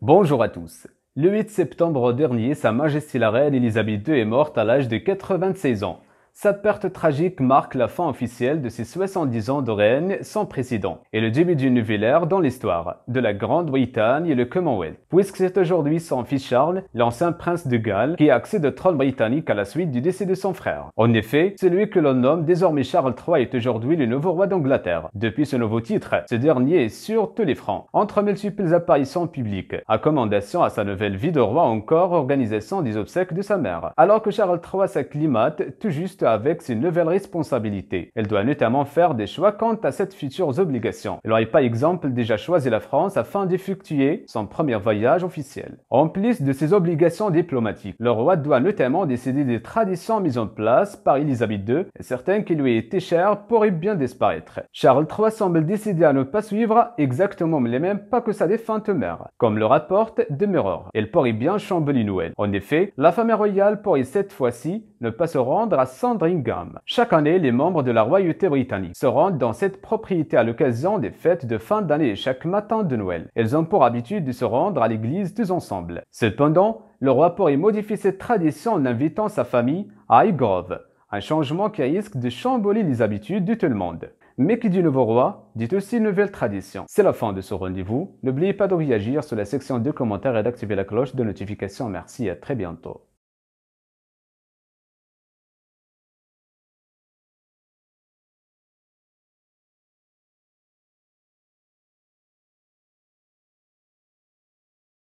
Bonjour à tous. Le 8 septembre dernier, Sa Majesté la Reine Elisabeth II est morte à l'âge de 96 ans. Sa perte tragique marque la fin officielle de ses 70 ans de règne sans précédent et le début d'une nouvelle ère dans l'histoire de la Grande-Bretagne et le Commonwealth, puisque c'est aujourd'hui son fils Charles, l'ancien prince de Galles, qui accède au trône britannique à la suite du décès de son frère. En effet, celui que l'on nomme désormais Charles III est aujourd'hui le nouveau roi d'Angleterre. Depuis ce nouveau titre, ce dernier est sur tous les fronts, entre multiples apparitions publiques, à commandation à sa nouvelle vie de roi encore organisation des obsèques de sa mère, alors que Charles III s'acclimate tout juste avec ses nouvelles responsabilités. Elle doit notamment faire des choix quant à ses futures obligations. Elle aurait par exemple déjà choisi la France afin d'effectuer son premier voyage officiel. En plus de ses obligations diplomatiques, le roi doit notamment décider des traditions mises en place par Elisabeth II et certaines qui lui étaient chères pourraient bien disparaître. Charles III semble décider à ne pas suivre exactement les mêmes pas que sa défunte mère, comme le rapporte de Elle pourrait bien chambeler Noël. En effet, la famille royale pourrait cette fois-ci ne pas se rendre à Sandringham. Chaque année, les membres de la royauté britannique se rendent dans cette propriété à l'occasion des fêtes de fin d'année et chaque matin de Noël. Elles ont pour habitude de se rendre à l'église tous ensemble. Cependant, le roi pourrait modifier cette tradition en invitant sa famille à Highgrove, un changement qui risque de chambouler les habitudes de tout le monde. Mais qui dit nouveau roi, dit aussi une nouvelle tradition. C'est la fin de ce rendez-vous. N'oubliez pas de réagir sur la section de commentaires et d'activer la cloche de notification. Merci et à très bientôt.